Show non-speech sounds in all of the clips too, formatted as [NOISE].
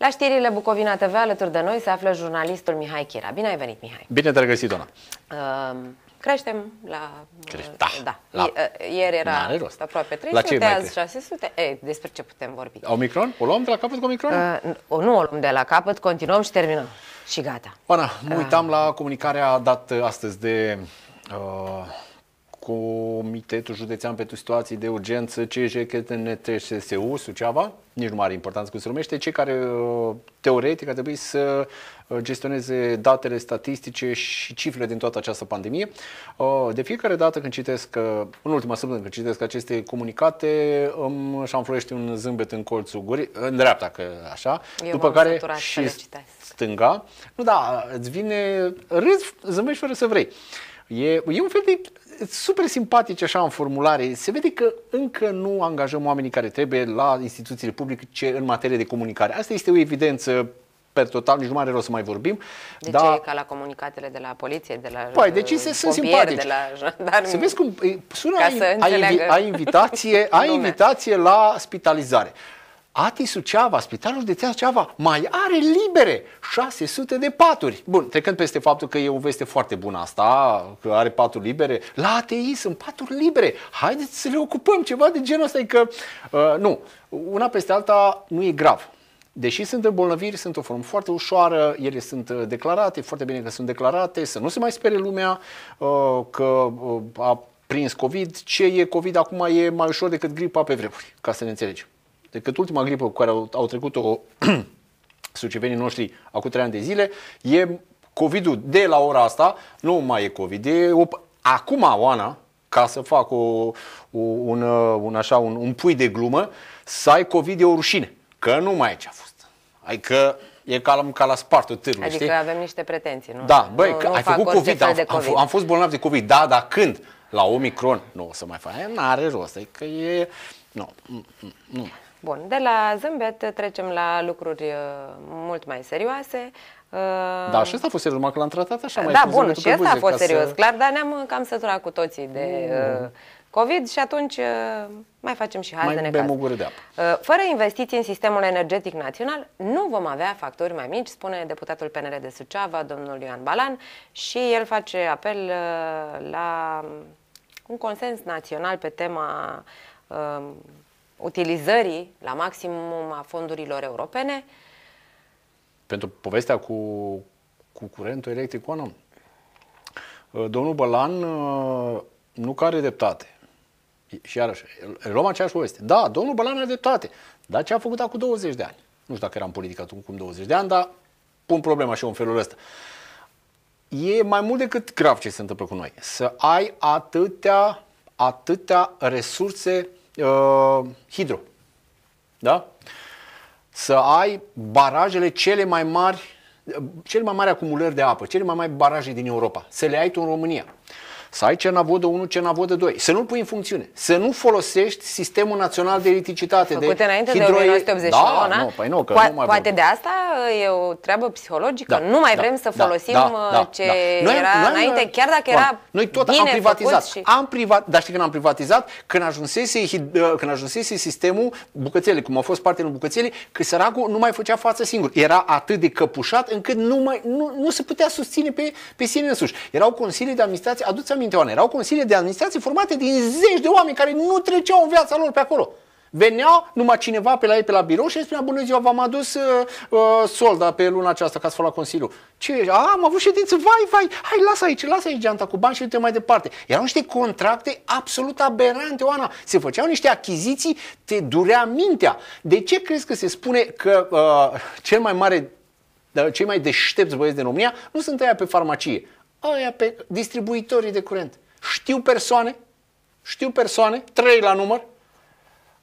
La știrile Bucovina TV alături de noi se află jurnalistul Mihai Chira. Bine ai venit, Mihai! Bine te a găsit, doamna! Uh, ehm, creștem la... Crește, da, da. La, ieri era rost. aproape 300, la azi 600. E, despre ce putem vorbi? Omicron? O luăm de la capăt cu Omicron? Uh, nu o luăm de la capăt, continuăm și terminăm. Și gata. Oana, mă ehm. uitam uh, la comunicarea dată astăzi de... Uh, Comitetul Județean pentru Situații de Urgență, CJCTNTSSU, Suceava, nici nu are importanță cum se numește, cei care uh, teoretic ar trebui să uh, gestioneze datele statistice și cifrele din toată această pandemie. Uh, de fiecare dată când citesc, în ultima săptămână când citesc aceste comunicate, îmi și-am un zâmbet în colțul gurii, în dreapta, că așa, Eu după care și stânga. Nu, da, îți vine râzi, zâmbești fără să vrei. E, e un fel de super simpatic așa în formulare. Se vede că încă nu angajăm oamenii care trebuie la instituțiile publice în materie de comunicare. Asta este o evidență per total, nici nu mai are rost să mai vorbim. De dar... ce e ca la comunicatele de la poliție, de la Păi, deci se sunt simpatici. De la jandarmi, să vezi cum sună ai, ai invitație, ai invitație la spitalizare. Ati Suceava, Spitalul de Teatru Suceava, mai are libere 600 de paturi. Bun, trecând peste faptul că e o veste foarte bună asta, că are paturi libere, la ATI sunt paturi libere. Haideți să le ocupăm ceva de genul ăsta, că adică, uh, nu, una peste alta nu e grav. Deși sunt îmbolnăviri, sunt o formă foarte ușoară, ele sunt uh, declarate, foarte bine că sunt declarate, să nu se mai spere lumea uh, că uh, a prins COVID. Ce e COVID acum e mai ușor decât gripa pe vremuri, ca să ne înțelegem decât ultima gripă cu care au, au trecut-o [CLEARS THROAT] sucevenii noștri acum trei ani de zile, e COVID-ul de la ora asta, nu mai e COVID, e o... acum Oana, ca să fac o, o, un, uh, un, așa, un, un pui de glumă, să ai COVID e o rușine, că nu mai e ce a fost. Adică e ca, ca la spartul târului, Adică știi? avem niște pretenții, nu? Da, băi, nu, că nu ai făcut COVID, am, COVID. Am, am fost bolnav de COVID, da, dar când? La Omicron, nu o să mai fac, n-are rost, că e... Nu, nu, nu. Bun, de la zâmbet trecem la lucruri uh, mult mai serioase. Uh, da, și asta a fost serios, că l-am tratat așa mai Da, bun, și asta a fost serios, să... clar, dar ne-am cam săturat cu toții de mm. uh, COVID și atunci uh, mai facem și haz mai de Bem o gură de apă. Uh, fără investiții în sistemul energetic național, nu vom avea factori mai mici, spune deputatul PNR de Suceava, domnul Ioan Balan, și el face apel uh, la un consens național pe tema uh, utilizării la maximum a fondurilor europene. Pentru povestea cu, cu curentul electric Oanam, uh, domnul Bălan uh, nu care are dreptate. Și iarăși, luăm aceeași poveste. Da, domnul Bălan are dreptate. Dar ce a făcut acum 20 de ani? Nu știu dacă eram politic cum 20 de ani, dar pun problema și eu în felul ăsta. E mai mult decât grav ce se întâmplă cu noi. Să ai atâtea, atâtea resurse uh, hidro. Da? Să ai barajele cele mai mari, cele mai mari acumulări de apă, cele mai mari baraje din Europa, să le ai tu în România. Să ai ce de 1, ce de 2. Să nu-l pui în funcțiune. Să nu folosești sistemul național de electricitate. Făcut de înainte hidro... de 1989, da, nu, păi nu, că po- nu mai Poate de asta e o treabă psihologică. Da, nu mai da, vrem să da, folosim da, uh, da, ce da. Noi, era noi, înainte, chiar dacă era Noi tot bine am privatizat. Și... Am privat, dar știi când am privatizat? Când ajunsese, uh, când ajunsese sistemul bucățele, cum a fost parte din bucățele, că săracul nu mai făcea față singur. Era atât de căpușat încât nu, mai, nu, nu se putea susține pe, pe sine însuși. Erau consilii de administrație, aduți aminte, Oana, erau consilii de administrație formate din zeci de oameni care nu treceau în viața lor pe acolo. Veneau numai cineva pe la ei pe la birou și îi spunea, bună ziua, v-am adus uh, uh, solda pe luna aceasta ca să fac la Consiliu. Ce? A, ah, am avut ședință, vai, vai, hai, lasă aici, lasă aici geanta cu bani și uite te mai departe. Erau niște contracte absolut aberante, Oana. Se făceau niște achiziții, te durea mintea. De ce crezi că se spune că uh, cel mai mare uh, cei mai deștepți băieți din România nu sunt aia pe farmacie. Aia pe distribuitorii de curent. Știu persoane, știu persoane, trei la număr,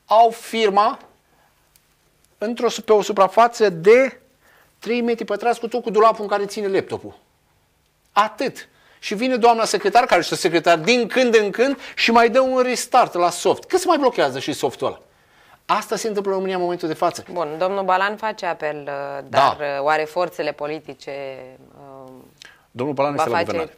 au firma într-o, pe o suprafață de 3 metri pătrați cu tot cu dulapul în care ține laptopul. Atât. Și vine doamna secretar, care este secretar din când în când, și mai dă un restart la soft. Cât se mai blochează și softul ăla? Asta se întâmplă în România în momentul de față. Bun, domnul Balan face apel, uh, dar da. Uh, oare forțele politice uh, Domnul Balan este la guvernare.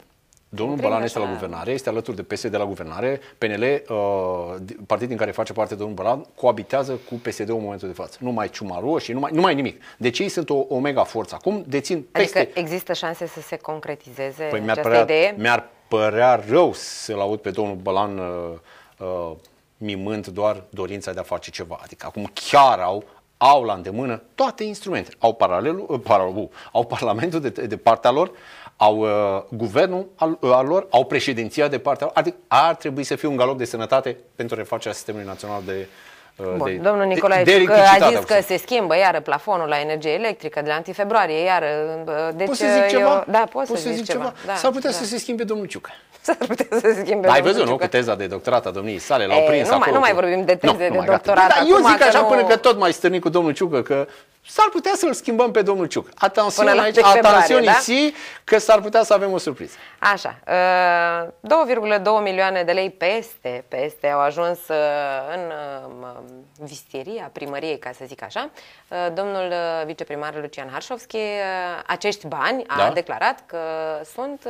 Domnul Balan este la guvernare, este alături de PSD la guvernare. PNL, uh, partid din care face parte domnul Balan, coabitează cu PSD-ul în momentul de față. Nu mai ciumaru și nu mai, nu mai nimic. Deci ei sunt o, o mega forță. Acum dețin adică peste... Adică există șanse să se concretizeze păi mi părea, idee? Mi-ar părea rău să-l aud pe domnul Balan uh, uh, mimând doar dorința de a face ceva. Adică acum chiar au, au la îndemână toate instrumentele. Au paralelul, uh, paralelul, au parlamentul de, de partea lor, uh, au uh, guvernul al, uh, al lor, au președinția de partea lor, adică ar trebui să fie un galop de sănătate pentru refacerea sistemului național de uh, Bun. De, Domnul Nicolae de, de că a zis că se schimbă iară plafonul la energie electrică de la antifebruarie, februarie, iară. Uh, deci poți să zic eu, ceva? Da, poți, poți să, zic, zic ceva. ceva. Da, S-ar putea da. să se schimbe domnul Ciucă. [LAUGHS] S-ar putea să se schimbe Ai văzut, nu, cu teza de doctorat a domniei sale, l-au prins nu mai, acolo. Nu mai vorbim de teze nu, de doctorat. Da, eu zic așa nu... până că tot mai stârni cu domnul Ciucă că s-ar putea să-l schimbăm pe domnul Ciuc. Atenție, da? atențiune că s-ar putea să avem o surpriză. Așa, 2,2 uh, milioane de lei peste, peste au ajuns uh, în uh, vistieria primăriei, ca să zic așa. Domnul viceprimar Lucian Harșovski, acești bani da? a declarat că sunt,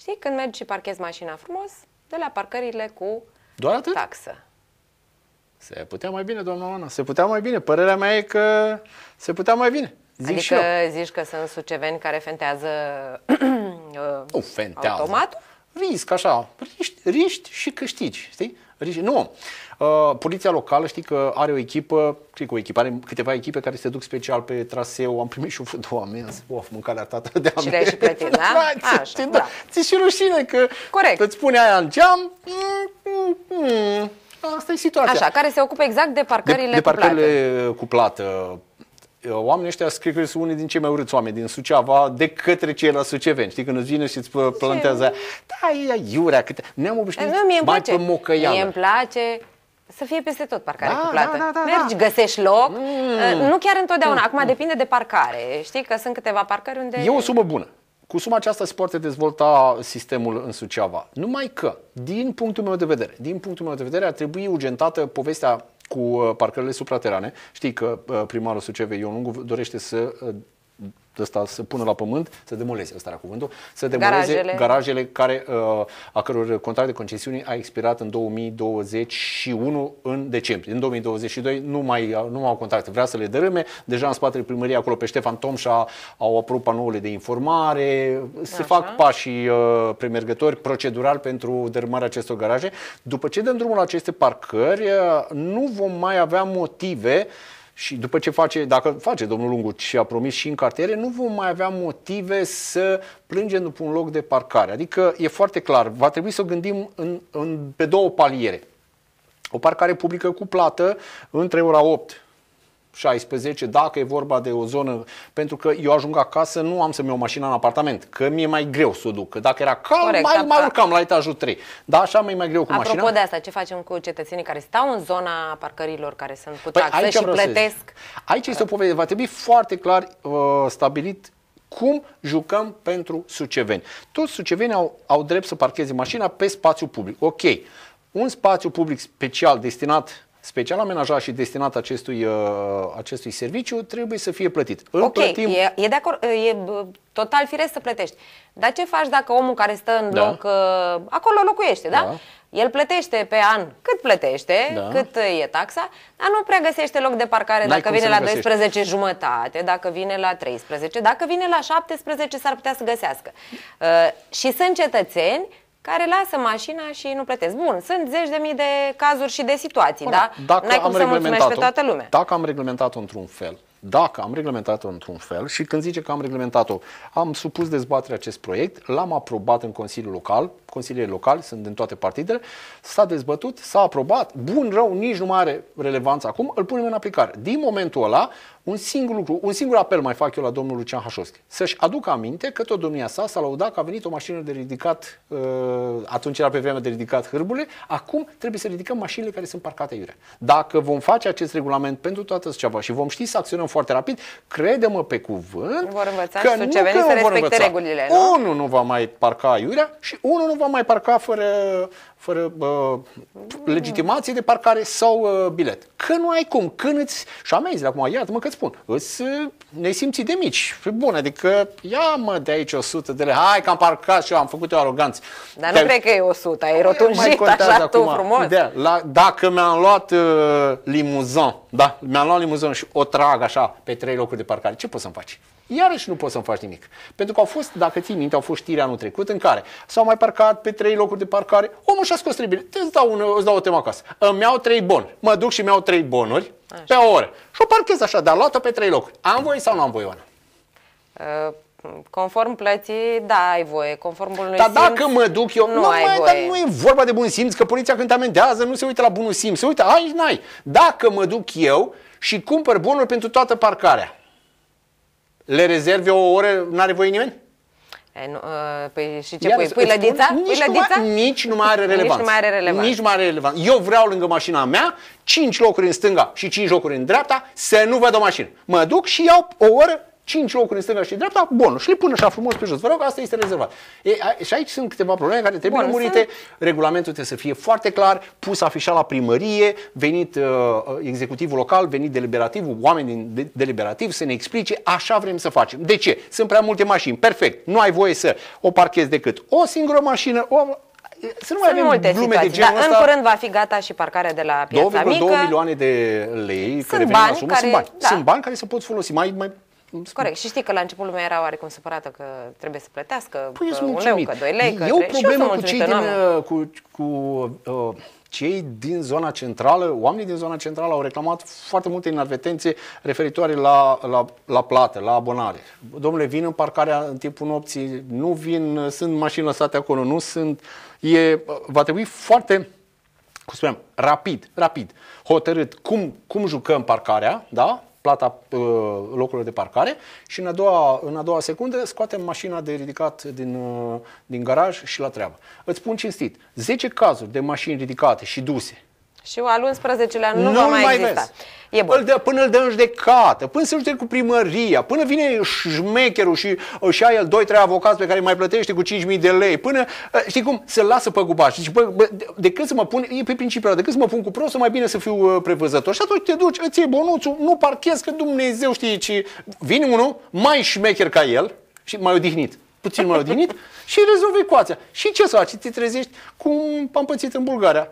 știi, când mergi și parchezi mașina frumos, de la parcările cu Doar atât? taxă. Se putea mai bine, doamna Oana, se putea mai bine. Părerea mea e că se putea mai bine. Zic adică și eu. zici că sunt suceveni care fentează, [CLEARS THROAT] nu, fentează. automat? Risc, așa, riști, riști și câștigi, știi? Riști. Nu, uh, poliția locală știi că are o echipă, cred că o echipă, are câteva echipe care se duc special pe traseu, am primit și eu [LAUGHS] două amenzi, of, mâncarea tată de amenzi. Și le-ai și plătit, da? da? Așa, da. da. Ți da. și rușine că Corect. îți pune aia în geam, mm, mm, mm. Asta e situația. Așa, care se ocupă exact de parcările, de, de parcările cu plată. Oamenii ăștia cred că sunt unii din cei mai urâți oameni din Suceava de către la suceveni. Știi, când îți vine și îți plantează da, e iurea, câte... ne-am obișnuit nu, mie îmi mai place. pe mocăială. Mie îmi place să fie peste tot parcare da, cu plată. Da, da, da, Mergi, da. găsești loc, mm. Uh, nu chiar întotdeauna. Mm. Acum mm. depinde de parcare. Știi că sunt câteva parcări unde... E o sumă bună. Cu suma aceasta se poate dezvolta sistemul în Suceava. Numai că, din punctul meu de vedere, din punctul meu de vedere ar trebui urgentată povestea cu uh, parcările supraterane. Știi că uh, primarul Sucevei Ion Lungu dorește să uh, ăsta să pună la pământ, să demoleze, ăsta era cuvântul, să demoleze garajele, garajele care, uh, a căror contract de concesiune a expirat în 2021 în decembrie. În 2022 nu mai, uh, nu mai au contracte, vrea să le dărâme, deja în spatele primăriei acolo pe Ștefan Tomșa au apărut panoule de informare, se Așa. fac pașii uh, premergători procedural pentru dărâmarea acestor garaje. După ce dăm drumul la aceste parcări, nu vom mai avea motive și după ce face, dacă face domnul Lungu și a promis și în cartiere, nu vom mai avea motive să plângem după un loc de parcare. Adică e foarte clar, va trebui să o gândim în, în, pe două paliere. O parcare publică cu plată între ora 8 16, dacă e vorba de o zonă, pentru că eu ajung acasă, nu am să-mi iau mașina în apartament, că mi-e mai greu să o duc. Că dacă era cald, Corect, mai, da, mai urcam la etajul 3. Dar așa mi-e mai greu cu Apropo mașina. Apropo de asta, ce facem cu cetățenii care stau în zona parcărilor, care sunt cu păi taxe păi și plătesc? Aici este o poveste. Va trebui foarte clar uh, stabilit cum jucăm pentru suceveni. Toți sucevenii au, au drept să parcheze mașina pe spațiu public. Ok, un spațiu public special destinat special amenajat și destinat acestui, uh, acestui serviciu trebuie să fie plătit. Îl ok, plătim... e, e de acord, e total firesc să plătești. Dar ce faci dacă omul care stă în da. loc, uh, acolo locuiește, da? da? El plătește pe an cât plătește, da. cât uh, e taxa, dar nu prea găsește loc de parcare dacă vine la 12 jumătate, dacă vine la 13, dacă vine la 17 s-ar putea să găsească. Uh, și sunt cetățeni care lasă mașina și nu plătesc. Bun, sunt zeci de mii de cazuri și de situații, Bun, da? Dacă ai cum am să reglementat pe toată lumea. Dacă am reglementat-o într-un fel, dacă am reglementat-o într-un fel și când zice că am reglementat-o, am supus dezbaterea acest proiect, l-am aprobat în Consiliul Local, consilierii locali sunt din toate partidele, s-a dezbătut, s-a aprobat, bun, rău, nici nu mai are relevanță acum, îl punem în aplicare. Din momentul ăla, un singur lucru, un singur apel mai fac eu la domnul Lucian Hașovski. Să-și aducă aminte că tot domnia sa s-a laudat că a venit o mașină de ridicat, uh, atunci era pe vremea de ridicat hârbule, acum trebuie să ridicăm mașinile care sunt parcate iure. Dacă vom face acest regulament pentru toată ceva și vom ști să acționăm foarte rapid, credem pe cuvânt vor învăța că nu ce că să vor învăța. regulile. Nu? Unul nu va mai parca iurea și unul nu va mai parca fără, fără uh, legitimație de parcare sau uh, bilet. Că nu ai cum, când îți... Și amenzi acum, iată mă că spun, îți ne simți de mici. Pe păi bun, adică ia mă de aici 100 de lei, hai că am parcat și eu, am făcut eu aroganți. Dar nu Te... cred că e 100, ai rotunjit așa acum. tu frumos. De, la, dacă mi-am luat uh, limuzon, da, mi-am luat limuzon și o trag așa pe trei locuri de parcare, ce poți să-mi faci? iarăși nu poți să-mi faci nimic. Pentru că au fost, dacă ții minte, au fost știri anul trecut în care s-au mai parcat pe trei locuri de parcare, omul și-a scos trei bilete, îți dau, un, îți dau o temă acasă, îmi iau trei bon, mă duc și mi-au trei bonuri așa. pe o oră și o parchez așa, dar luat-o pe trei locuri. Am voie sau nu am voie, Oana? Uh, conform plății, da, ai voie. Conform bunului Dar simț, dacă mă duc eu, nu, nu ai mai, voie. Dar nu e vorba de bun simț, că poliția când te amendează nu se uită la bunul simț, se uită, ai, n-ai. Dacă mă duc eu și cumpăr bonuri pentru toată parcarea, le rezervi o oră, nu are voie nimeni? E, nu, ă, păi și ce Iar pui? Pui lădița? Nici, pui lădița? Nu mai, nici nu mai are relevanță. Nici nu mai are relevanță. Nici nu mai are relevanță. Eu vreau lângă mașina mea 5 locuri în stânga și 5 locuri în dreapta să nu văd o mașină. Mă duc și iau o oră 5 locuri în stânga și dreapta, bun. Și le pun așa frumos pe jos. Vă rog, asta este rezervat. E, a, și aici sunt câteva probleme care trebuie Bun, lămurite. Să... Regulamentul trebuie să fie foarte clar, pus afișat la primărie, venit uh, uh, executivul local, venit deliberativul, oameni din de, deliberativ să ne explice, așa vrem să facem. De ce? Sunt prea multe mașini. Perfect. Nu ai voie să o parchezi decât o singură mașină, o să nu mai Sunt avem multe situații, de genul dar ăsta. în curând va fi gata și parcarea de la piața 2, mică. 2 milioane de lei sunt care bani care, sunt bani. Da. Sunt bani care se pot folosi. Mai, mai Corect. Și știi că la început lumea era oarecum supărată că trebuie să plătească păi că un leu, că doi lei, că E o problemă cu cei, din, uh, cu, cu uh, cei din zona centrală, oamenii din zona centrală au reclamat foarte multe inadvertențe referitoare la, la, la plată, la abonare. Domnule, vin în parcarea în timpul nopții, nu vin, sunt mașini lăsate acolo, nu sunt... E, uh, va trebui foarte cum spuneam, rapid, rapid, hotărât cum, cum jucăm parcarea, da? plata uh, locurilor de parcare și în a doua, în a doua secundă scoatem mașina de ridicat din, uh, din garaj și la treabă. Îți spun cinstit, 10 cazuri de mașini ridicate și duse și al 11-lea nu, nu va mai, mai exista. E bun. Îl dă, până îl dă în judecată, până se judecă cu primăria, până vine șmecherul și, și ai el 2-3 avocați pe care îi mai plătește cu 5.000 de lei, până, ă, știi cum, se lasă pe gubaș. Deci, bă, bă, decât să mă pun, e pe principiul ăla, decât să mă pun cu prostul, mai bine să fiu ă, prevăzător. Și atunci te duci, îți iei bonuțul, nu parchezi, că Dumnezeu știe ce. Vine unul mai șmecher ca el și mai odihnit puțin mai odihnit [LAUGHS] și rezolvi ecuația. Și ce să faci? Te trezești cum am pățit în Bulgaria.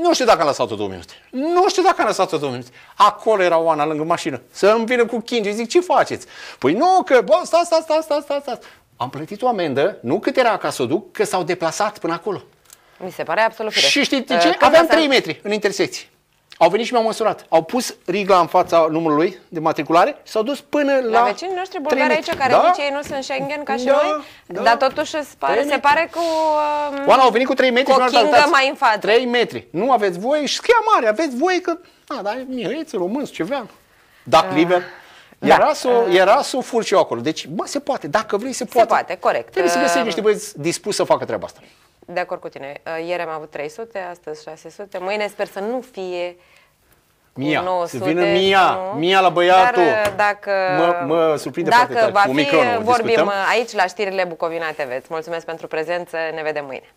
Nu știu dacă am lăsat-o două minute. Nu știu dacă am lăsat-o două minute. Acolo era Oana lângă mașină. Să îmi vină cu chingi. Zic, ce faceți? Păi nu, că bă, sta, sta, sta, sta, sta, sta. Am plătit o amendă, nu cât era ca să o duc, că s-au deplasat până acolo. Mi se pare absolut firesc. Și știți ă, ce? Uh, Aveam 3 metri în intersecție. Au venit și mi-au măsurat. Au pus rigla în fața numărului de matriculare și s-au dus până la... La vecinii noștri bulgari aici, care da? ei nu sunt Schengen ca și da, noi, da. dar totuși se pare, se pare cu... Um, Oana, au venit cu 3 metri cu și mai în față. 3 metri. Nu aveți voie și scria mare, aveți voie că... A, dar mihăiți, român, ce vreau. Dacă uh. Ah, liber. Era, da. să, era să o ah. fur și eu acolo. Deci, bă, se poate. Dacă vrei, se poate. Se poate, corect. Trebuie să găsești uh, niște băieți dispuși să facă treaba asta de acord cu tine. Uh, ieri am avut 300, astăzi 600. Mâine sper să nu fie Mia, 900, să vină Mia, nu? Mia la băiatul. Dar uh, dacă, mă, mă surprinde dacă foarte tare. va fi, vorbim discutăm. Uh, aici la știrile Bucovina TV. Îți mulțumesc pentru prezență, ne vedem mâine.